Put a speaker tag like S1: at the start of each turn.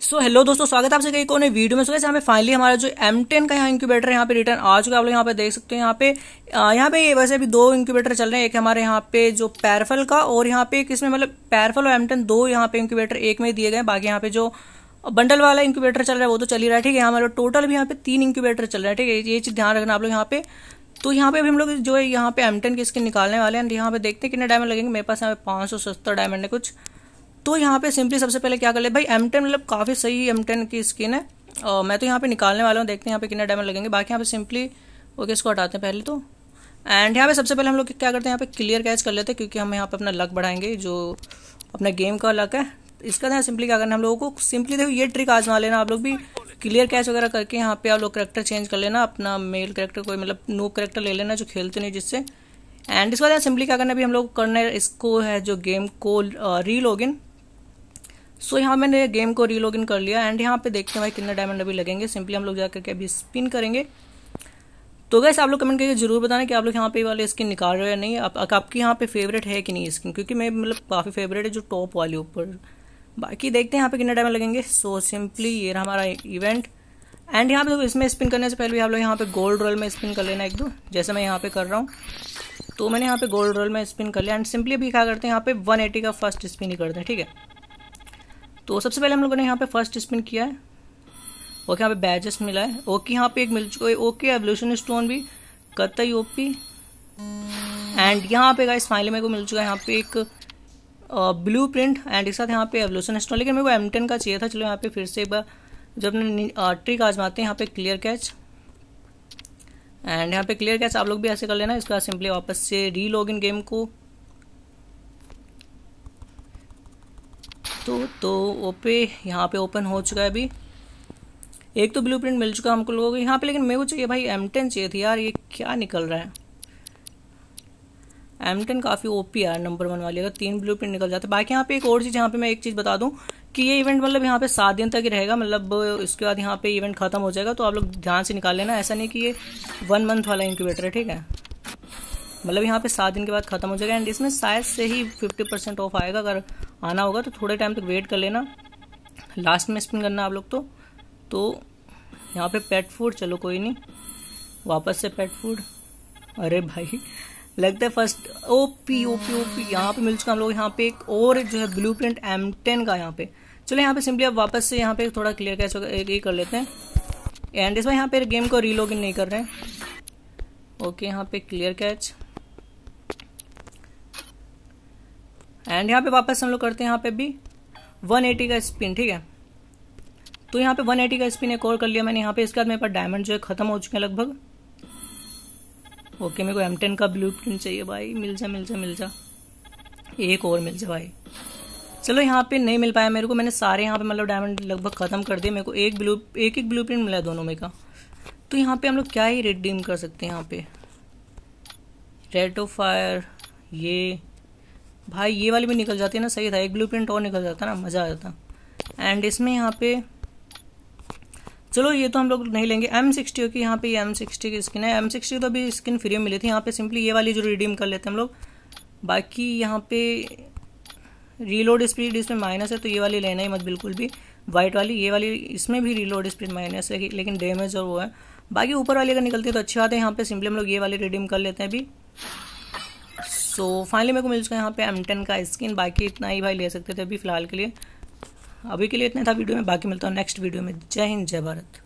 S1: सो so, hello दोस्तों स्वागत है आपसे कई कोने वीडियो में सो यहाँ पे फाइनली हमारा जो M10 का यहाँ इंक्यूबेटर यहाँ पे रिटर्न आ चुका है आप लोग यहाँ पे देख सकते हो यहाँ पे यहाँ पे वैसे अभी दो इंक्यूबेटर चल रहे हैं एक हमारे यहाँ पे जो पैरफल का और यहाँ पे किसमें मतलब पैरफल और एम दो यहाँ पे इंक्यूबेटर एक में दिए गए बाकी यहाँ पे जो बंडल वाला इंक्यूबेटर चल रहा है वो तो चल ही रहा है ठीक है यहाँ मतलब टोटल भी यहाँ पे तीन इंक्यूबेटर चल रहा है ठीक है ये चीज ध्यान रखना आप लोग यहाँ पे तो यहाँ पे अभी हम लोग जो है यहाँ पे एम टेन के स्किन निकालने वाले हैं यहाँ पे देखते हैं कितने डायमंड लगेंगे मेरे पास यहाँ पे पाँच सौ सत्तर डायमंड है कुछ तो यहाँ पे सिंपली सबसे पहले क्या कर ले भाई एम टेन मतलब काफ़ी सही एम टेन की स्किन है और मैं तो यहाँ पे निकालने वाला हूँ देखते हैं यहाँ पे कितने डायमंड लगेंगे बाकी यहाँ पे सिंपली ओके इसको हटाते हैं पहले तो एंड यहाँ पे सबसे पहले हम लोग क्या करते हैं यहाँ पे क्लियर कैच कर लेते हैं क्योंकि हम यहाँ पे अपना लक बढ़ाएंगे जो अपना गेम का लक है इसका ना सिंपली क्या करना हम लोगों को सिंपली देखो ये ट्रिक आजमा लेना आप लोग भी क्लियर कैच वगैरह करके यहाँ पे आप लोग करेक्टर चेंज कर लेना अपना मेल करेक्टर कोई मतलब नो करेक्टर ले लेना जो खेलते नहीं जिससे एंड इसके बाद सिंपली क्या करना अभी हम लोग करना है इसको है जो गेम को रील लॉगिन सो so, यहाँ मैंने गेम को रीलॉग इन कर लिया एंड यहाँ पे देखते हैं भाई कितने डायमंड अभी लगेंगे सिंपली हम लोग जाकर के अभी स्पिन करेंगे तो गैस आप लोग कमेंट करके जरूर बताना कि आप लोग यहाँ पे वाले स्किन निकाल रहे हो या नहीं आप, आपकी यहाँ पे फेवरेट है कि नहीं स्किन क्योंकि मैं मतलब काफ़ी फेवरेट है जो टॉप वाली ऊपर बाकी देखते हैं यहाँ पे कितने डायमंड लगेंगे सो so, सिंपली ये रहा हमारा इवेंट एंड यहाँ पे इसमें स्पिन करने से पहले भी आप लोग यहाँ पे गोल्ड रोल में स्पिन कर लेना एक दो जैसे मैं यहाँ पे कर रहा हूँ तो मैंने यहाँ पे गोल्ड रोल में स्पिन कर लिया एंड सिंपली अभी क्या करते हैं यहाँ पे 180 का फर्स्ट स्पिन ही करते हैं ठीक है तो सबसे पहले हम लोगों ने यहाँ पे फर्स्ट स्पिन किया है ओके यहाँ पे बैजेस मिला है ओके यहाँ पे एक मिल चुका है ओके एवोल्यूशन स्टोन भी कतई ओपी एंड यहाँ पे गाइस फाइनली मेरे को मिल चुका है यहाँ पे एक ब्लू प्रिंट एंड इसके साथ यहाँ पे एवोल्यूशन स्टोन लेकिन मेरे को एम का चाहिए था चलो यहाँ पे फिर से एक बार जब अपने ट्रिक आजमाते हैं यहाँ पे क्लियर कैच एंड यहाँ पे क्लियर कैच आप लोग भी ऐसे कर लेना इसके बाद सिंपली वापस से री इन गेम को दोस्तों तो ओपे यहाँ पे ओपन हो चुका है अभी एक तो ब्लू मिल चुका हमको लोगों को यहाँ पे लेकिन मेरे को चाहिए भाई एम टेन चाहिए थी यार ये क्या निकल रहा है एम टेन काफ़ी ओ पी यार नंबर वन वाली अगर तीन ब्लू प्रिंट निकल जाते बाकी यहाँ पे एक और चीज़ यहाँ पे मैं एक चीज़ बता दूँ कि ये इवेंट मतलब यहाँ पे सात दिन तक ही रहेगा मतलब इसके बाद यहाँ पे इवेंट खत्म हो जाएगा तो आप लोग ध्यान से निकाल लेना ऐसा नहीं कि ये वन मंथ वाला इंक्यूबेटर है ठीक है मतलब यहाँ पे सात दिन के बाद खत्म हो जाएगा एंड इसमें शायद से ही फिफ्टी परसेंट ऑफ आएगा अगर आना होगा तो थोड़े टाइम तक वेट कर लेना लास्ट में स्पिन करना आप लोग तो तो यहाँ पे पेट फूड चलो कोई नहीं वापस से पेट फूड अरे भाई लगता है first O P O P O P यहाँ पे मिल चुका हम लोग यहाँ पे एक और जो है ब्लू प्रिंट एम टेन का यहाँ पे चलो यहाँ पे सिंपली आप वापस से यहाँ पे थोड़ा क्लियर कैसे ये कर लेते हैं एंड इस बार यहाँ पे गेम को इन नहीं कर रहे हैं ओके यहाँ पे क्लियर कैच एंड यहाँ पे वापस हम लोग करते हैं यहाँ पे भी 180 का स्पिन ठीक है तो यहाँ पे 180 का स्पिन एक और कर लिया मैंने यहाँ पे इसके बाद मेरे पास डायमंड जो है खत्म हो चुके हैं लगभग ओके मेरे को एम टेन का ब्लू प्रिंट चाहिए भाई मिल जा मिल जा मिल जा एक और मिल जा भाई चलो यहाँ पे नहीं मिल पाया मेरे को मैंने सारे यहाँ पे मतलब डायमंड लगभग खत्म कर दिए मेरे को एक ब्लू एक एक ब्लू प्रिंट मिला दोनों में का तो यहाँ पे हम लोग क्या ही रिडीम कर सकते हैं यहाँ पे रेट ऑफ फायर ये भाई ये वाली भी निकल जाती है ना सही था एक प्रिंट और निकल जाता ना मज़ा आ जाता एंड इसमें यहाँ पे चलो ये तो हम लोग नहीं लेंगे एम सिक्सटी की यहाँ पे एम सिक्सटी की स्किन है एम सिक्सटी तो अभी स्किन फ्री में मिली थी यहाँ पे सिंपली ये वाली जो रिडीम कर लेते हैं हम लोग बाकी यहाँ पे रीलोड स्पीड इसमें माइनस है तो ये वाली लेना ही मत बिल्कुल भी वाइट वाली ये वाली इसमें भी रीलोड स्पीड माइनस है लेकिन डैमेज और वो है बाकी ऊपर वाली अगर निकलती है तो अच्छी बात है यहाँ पे सिंपली हम लोग ये वाली रिडीम कर लेते हैं अभी सो so, फाइनली मेरे को मिल चुका है यहाँ पे एमटन का स्किन बाकी इतना ही भाई ले सकते थे अभी फ़िलहाल के लिए अभी के लिए इतना था वीडियो में बाकी मिलता हूँ नेक्स्ट वीडियो में जय हिंद जय भारत